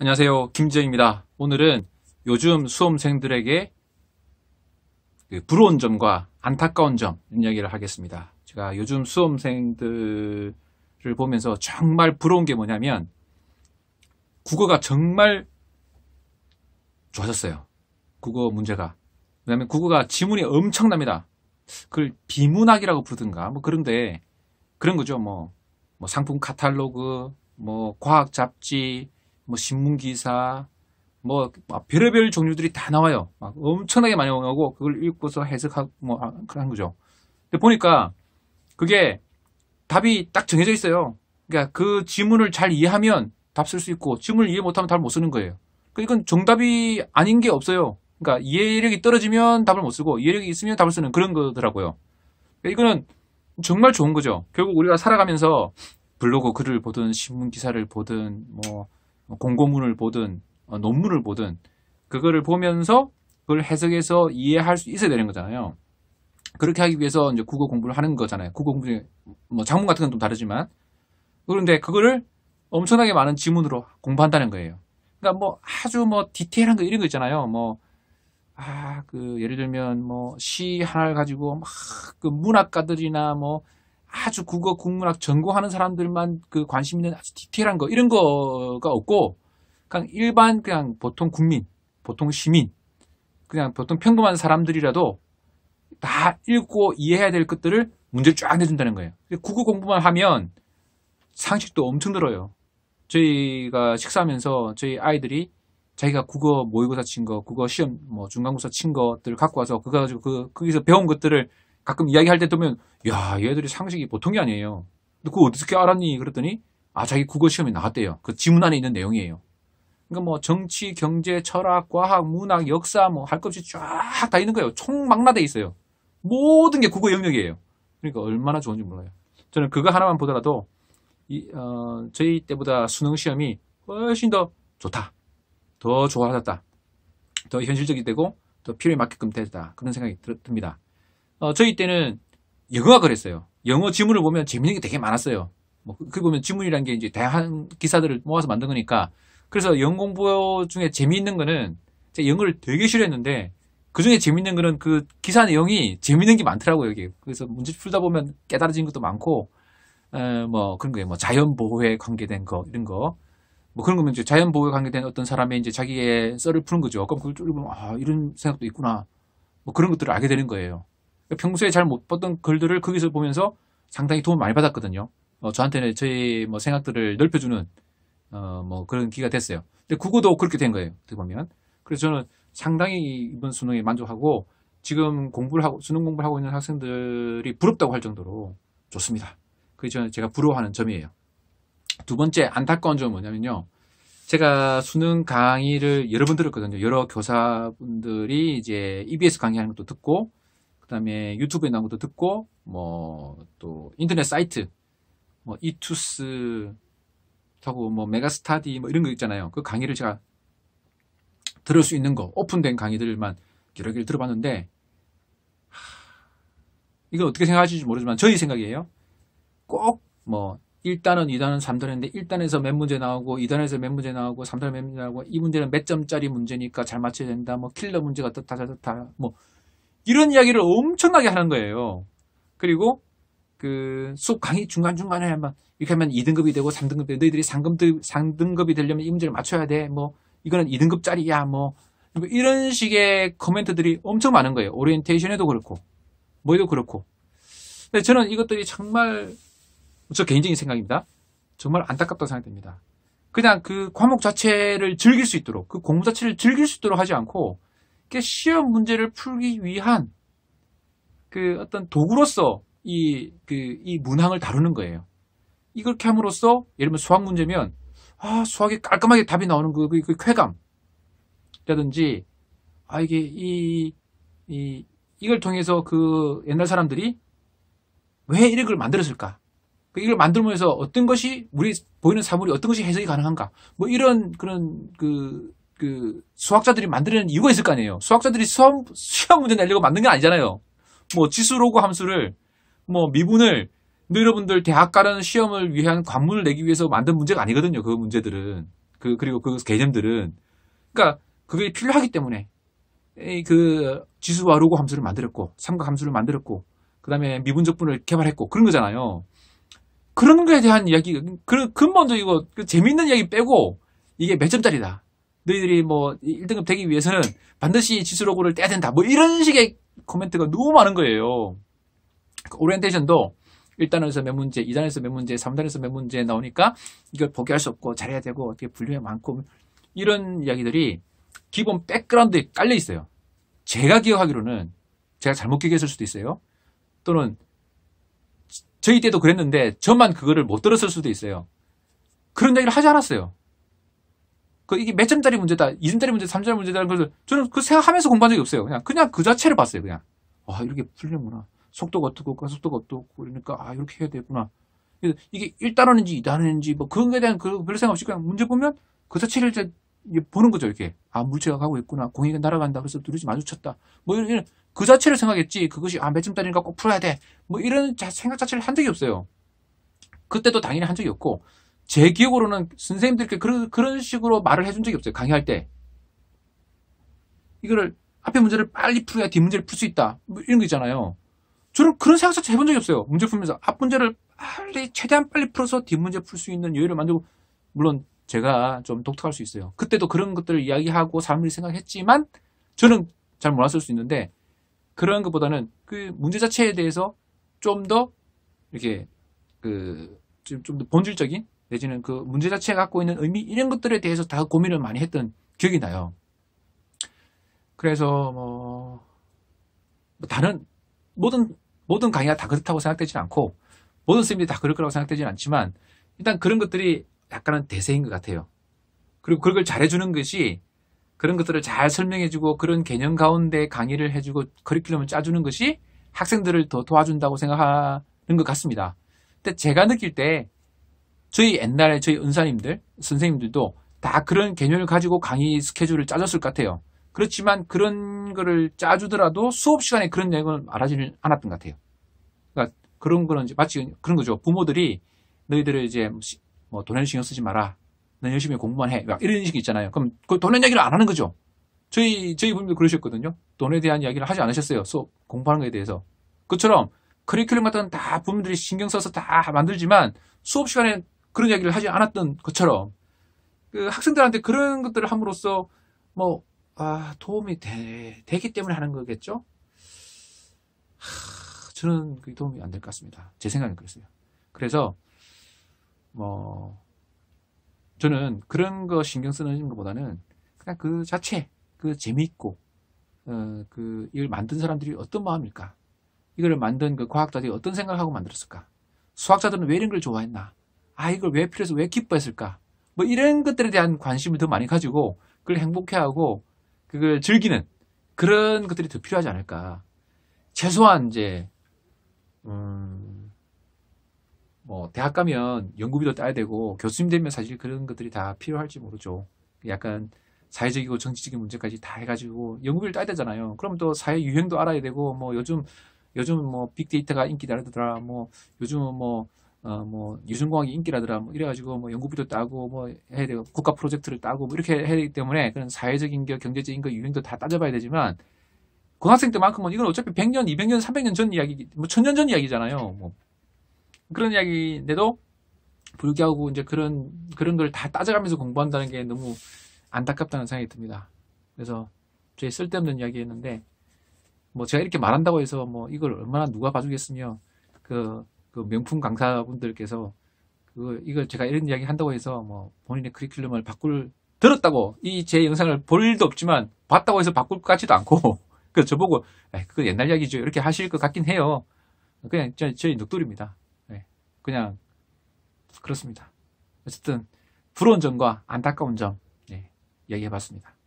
안녕하세요. 김재입니다. 오늘은 요즘 수험생들에게 그 부러운 점과 안타까운 점 이야기를 하겠습니다. 제가 요즘 수험생들을 보면서 정말 부러운 게 뭐냐면 국어가 정말 좋아졌어요. 국어 문제가. 그 다음에 국어가 지문이 엄청납니다. 그걸 비문학이라고 부르든가 뭐 그런데 그런 거죠. 뭐, 뭐 상품 카탈로그, 뭐 과학 잡지, 뭐 신문 기사, 뭐 별의별 종류들이 다 나와요. 막 엄청나게 많이 오고 그걸 읽고서 해석하고 뭐 하는 아, 거죠. 근데 보니까 그게 답이 딱 정해져 있어요. 그러니까 그 지문을 잘 이해하면 답 쓸 수 있고 지문을 이해 못하면 답을 못 쓰는 거예요. 그러니까 이건 정답이 아닌 게 없어요. 그러니까 이해력이 떨어지면 답을 못 쓰고 이해력이 있으면 답을 쓰는 그런 거더라고요. 그러니까 이거는 정말 좋은 거죠. 결국 우리가 살아가면서 블로그 글을 보든 신문 기사를 보든 뭐 공고문을 보든 어, 논문을 보든 그거를 보면서 그걸 해석해서 이해할 수 있어야 되는 거잖아요. 그렇게 하기 위해서 이제 국어 공부를 하는 거잖아요. 국어 공부 중에 뭐 작문 같은 건 좀 다르지만 그런데 그거를 엄청나게 많은 지문으로 공부한다는 거예요. 그러니까 뭐 아주 뭐 디테일한 거 이런 거 있잖아요. 뭐 아, 그 예를 들면 뭐시 하나를 가지고 막 그 문학가들이나 뭐 아주 국어 국문학 전공하는 사람들만 그 관심 있는 아주 디테일한 거 이런 거가 없고 그냥 일반 그냥 보통 국민, 보통 시민, 그냥 보통 평범한 사람들이라도 다 읽고 이해해야 될 것들을 문제 를쫙 내준다는 거예요. 국어 공부만 하면 상식도 엄청 늘어요 저희가 식사하면서 저희 아이들이 자기가 국어 모의고사 친 거, 국어 시험 뭐 중간고사 친 것들을 갖고 와서 그거 가지고 그 거기서 배운 것들을 가끔 이야기할 때 보면 야 얘들이 상식이 보통이 아니에요. 너 그거 어떻게 알았니? 그랬더니 아 자기 국어 시험이 나왔대요. 그 지문 안에 있는 내용이에요. 그러니까 뭐 정치, 경제, 철학, 과학, 문학, 역사 뭐 할 것 없이 쫙 다 있는 거예요. 총망라돼 있어요. 모든 게 국어 영역이에요. 그러니까 얼마나 좋은지 몰라요. 저는 그거 하나만 보더라도 이, 어, 저희 때보다 수능 시험이 훨씬 더 좋다. 더 좋아졌다. 더 현실적이 되고 더 필요에 맞게끔 됐다. 그런 생각이 듭니다. 어, 저희 때는 영어가 그랬어요. 영어 지문을 보면 재밌는 게 되게 많았어요. 뭐, 그 보면 지문이란 게 이제 다양한 기사들을 모아서 만든 거니까. 그래서 영어 공부 중에 재미있는 거는 제가 영어를 되게 싫어했는데 그 중에 재밌는 거는 그 기사 내용이 재밌는 게 많더라고요, 여기. 그래서 문제 풀다 보면 깨달아진 것도 많고, 에, 어, 뭐 그런 거예요. 뭐 자연보호에 관계된 거, 이런 거. 뭐 그런 거면 이제 자연보호에 관계된 어떤 사람의 이제 자기의 썰을 푸는 거죠. 그럼 그걸 쭉 보면, 아, 이런 생각도 있구나. 뭐 그런 것들을 알게 되는 거예요. 평소에 잘 못 봤던 글들을 거기서 보면서 상당히 도움 을 많이 받았거든요. 어, 저한테는 저희뭐 생각들을 넓혀주는 어, 뭐 그런 기가 됐어요. 근데 국어도 그렇게 된 거예요. 어떻게 보면. 그래서 저는 상당히 이번 수능에 만족하고 지금 공부를 하고 수능 공부를 하고 있는 학생들이 부럽다고 할 정도로 좋습니다. 그게 저는 제가 부러워하는 점이에요. 두 번째 안타까운 점은 뭐냐면요. 제가 수능 강의를 여러 번 들었거든요. 여러 교사분들이 이제 EBS 강의하는 것도 듣고 그다음에 유튜브에 나온 것도 듣고 뭐 또 인터넷 사이트 뭐 이투스 하고 뭐 메가스타디 뭐 이런 거 있잖아요. 그 강의를 제가 들을 수 있는 거 오픈된 강의들만 여러 개를 들어봤는데 이거 어떻게 생각하실지 모르지만 저희 생각이에요. 꼭뭐 1단은 2단은 3단인데 1단에서 몇 문제 나오고 2단에서 몇 문제 나오고 3단에서 몇 문제 나오고 이 문제는 몇 점짜리 문제니까 잘 맞춰야 된다. 뭐 킬러 문제가 어떻다 저렇다 뭐 이런 이야기를 엄청나게 하는 거예요. 그리고 그 수업 강의 중간중간에 막 이렇게 하면 2등급이 되고 3등급이 되고 너희들이 3등급, 등급이 되려면 이 문제를 맞춰야 돼. 뭐 이거는 2등급짜리야. 뭐. 뭐 이런 식의 코멘트들이 엄청 많은 거예요. 오리엔테이션에도 그렇고 뭐에도 그렇고. 근데 저는 이것들이 정말 저 개인적인 생각입니다. 정말 안타깝다고 생각됩니다. 그냥 그 과목 자체를 즐길 수 있도록 그 공부 자체를 즐길 수 있도록 하지 않고 그 시험 문제를 풀기 위한 그 어떤 도구로서 이, 그, 이 문항을 다루는 거예요. 이걸 캠으로써 예를 들면 수학 문제면 아, 수학이 깔끔하게 답이 나오는 그, 그, 그 쾌감. 라든지, 아, 이게, 이, 이, 이걸 통해서 그 옛날 사람들이 왜 이걸 만들었을까? 그 이걸 만들면서 어떤 것이 우리 보이는 사물이 어떤 것이 해석이 가능한가? 뭐 이런 그런 그그 수학자들이 만들어낸 이유가 있을 거 아니에요. 수학자들이 수험, 수험 문제 내려고 만든 게 아니잖아요. 뭐 지수로그 함수를 뭐 미분을 여러분들 대학 가는 시험을 위한 관문을 내기 위해서 만든 문제가 아니거든요. 그 문제들은 그 그리고 그 개념들은 그러니까 그게 필요하기 때문에 그 지수와 로그 함수를 만들었고 삼각 함수를 만들었고 그다음에 미분적분을 개발했고 그런 거잖아요. 그런 거에 대한 이야기, 그 근본적이고 그, 그 재밌는 이야기 빼고 이게 몇 점짜리다. 너희들이 뭐 1등급 되기 위해서는 반드시 지수로고를 떼야 된다. 뭐 이런 식의 코멘트가 너무 많은 거예요. 그 오리엔테이션도 1단에서 몇 문제, 2단에서 몇 문제, 3단에서 몇 문제 나오니까 이걸 포기할 수 없고 잘해야 되고 어떻게 분류에 많고 이런 이야기들이 기본 백그라운드에 깔려 있어요. 제가 기억하기로는 제가 잘못 기억했을 수도 있어요. 또는 저희 때도 그랬는데 저만 그거를 못 들었을 수도 있어요. 그런 얘기를 하지 않았어요. 그 이게 몇 점짜리 문제다, 2점짜리 문제다, 3점짜리 문제다라는 것을 저는 그 생각하면서 공부한 적이 없어요. 그냥 그냥 그 자체를 봤어요. 그냥 와 아, 이렇게 풀리는구나. 속도가 어떻고 가속도가 그러니까 어떻고 그러니까 아 이렇게 해야 되겠구나. 이게 1단원인지 2단원인지 뭐 그런 거에 대한 그별 생각 없이 그냥 문제 보면 그 자체를 이제 보는 거죠 이렇게 아 물체가 가고 있구나 공이 날아간다 그래서 둘이 마주쳤다 뭐 이런, 이런 그 자체를 생각했지 그것이 아 몇점 짜리인가꼭 풀어야 돼뭐 이런 자, 생각 자체를 한 적이 없어요 그때도 당연히 한 적이 없고 제 기억으로는 선생님들께 그런, 그런 식으로 말을 해준 적이 없어요. 강의할 때. 이거를 앞에 문제를 빨리 풀어야 뒷문제를 풀 수 있다. 뭐 이런 거 있잖아요. 저는 그런 생각조차 해본 적이 없어요. 문제 풀면서 앞문제를 빨리 최대한 빨리 풀어서 뒷문제 풀 수 있는 여유를 만들고 물론 제가 좀 독특할 수 있어요. 그때도 그런 것들을 이야기하고 사람들이 생각했지만 저는 잘 몰랐을 수 있는데 그런 것보다는 그 문제 자체에 대해서 좀 더 이렇게 그 좀 더 본질적인 내지는 그 문제 자체가 갖고 있는 의미 이런 것들에 대해서 다 고민을 많이 했던 기억이 나요. 그래서 뭐, 뭐 다른 모든 모든 강의가 다 그렇다고 생각되지 않고 모든 선생님이다 그럴 거라고 생각되지 않지만 일단 그런 것들이 약간은 대세인 것 같아요. 그리고 그걸 잘해주는 것이 그런 것들을 잘 설명해주고 그런 개념 가운데 강의를 해주고 커리큘럼을 짜주는 것이 학생들을 더 도와준다고 생각하는 것 같습니다. 근데 제가 느낄 때 저희 옛날에 저희 은사님들, 선생님들도 다 그런 개념을 가지고 강의 스케줄을 짜줬을 것 같아요. 그렇지만 그런 거를 짜주더라도 수업 시간에 그런 내용을 말하지는 않았던 것 같아요. 그러니까 그런 거는 이제 마치 그런 거죠. 부모들이 너희들을 이제 뭐, 뭐 돈에 신경 쓰지 마라. 넌 열심히 공부만 해. 막 이런 식이 있잖아요. 그럼 그 돈에 얘기를 안 하는 거죠. 저희 저희 분들 그러셨거든요. 돈에 대한 이야기를 하지 않으셨어요. 수업 공부하는 거에 대해서. 그처럼 커리큘럼 같은 다 부모들이 신경 써서 다 만들지만 수업 시간에 그런 이야기를 하지 않았던 것처럼 그 학생들한테 그런 것들을 함으로써 뭐 아, 도움이 되, 기 때문에 하는 거겠죠? 하, 저는 그게 도움이 안 될 것 같습니다. 제 생각엔 그랬어요. 그래서 뭐 저는 그런 거 신경 쓰는 것보다는 그냥 그 자체 그 재미있고 어, 그 이걸 만든 사람들이 어떤 마음일까? 이걸 만든 그 과학자들이 어떤 생각을 하고 만들었을까? 수학자들은 왜 이런 걸 좋아했나? 아 이걸 왜 필요해서 왜 기뻐했을까? 뭐 이런 것들에 대한 관심을 더 많이 가지고 그걸 행복해하고 그걸 즐기는 그런 것들이 더 필요하지 않을까? 최소한 이제 음, 뭐 대학 가면 연구비도 따야 되고 교수님 되면 사실 그런 것들이 다 필요할지 모르죠. 약간 사회적이고 정치적인 문제까지 다 해가지고 연구비를 따야 되잖아요. 그럼 또 사회 유행도 알아야 되고 뭐 요즘 요즘 뭐 빅데이터가 인기다르더라. 뭐 요즘은 뭐 어, 뭐 유전공학이 인기라더라 뭐 이래가지고 뭐 연구비도 따고 뭐 해야 되고 국가 프로젝트를 따고 뭐 이렇게 해야 되기 때문에 그런 사회적인 거 경제적인 거 유행도 다 따져봐야 되지만 고등학생 때만큼은 이건 어차피 100년, 200년, 300년 전 이야기, 뭐 1000년 전 이야기잖아요. 뭐 그런 이야기인데도 불교하고 이제 그런 그런 걸 다 따져가면서 공부한다는 게 너무 안타깝다는 생각이 듭니다. 그래서 제 쓸데없는 이야기였는데 뭐 제가 이렇게 말한다고 해서 뭐 이걸 얼마나 누가 봐주겠으며 그그 명품 강사분들께서 그 이걸 제가 이런 이야기 한다고 해서 뭐 본인의 커리큘럼을 바꿀 들었다고 이 제 영상을 볼 일도 없지만 봤다고 해서 바꿀 것 같지도 않고 그 저보고 그 옛날 이야기죠 이렇게 하실 것 같긴 해요 그냥 저, 저희 늑돌입니다 예, 그냥 그렇습니다 어쨌든 부러운 점과 안타까운 점 네, 예, 이야기해봤습니다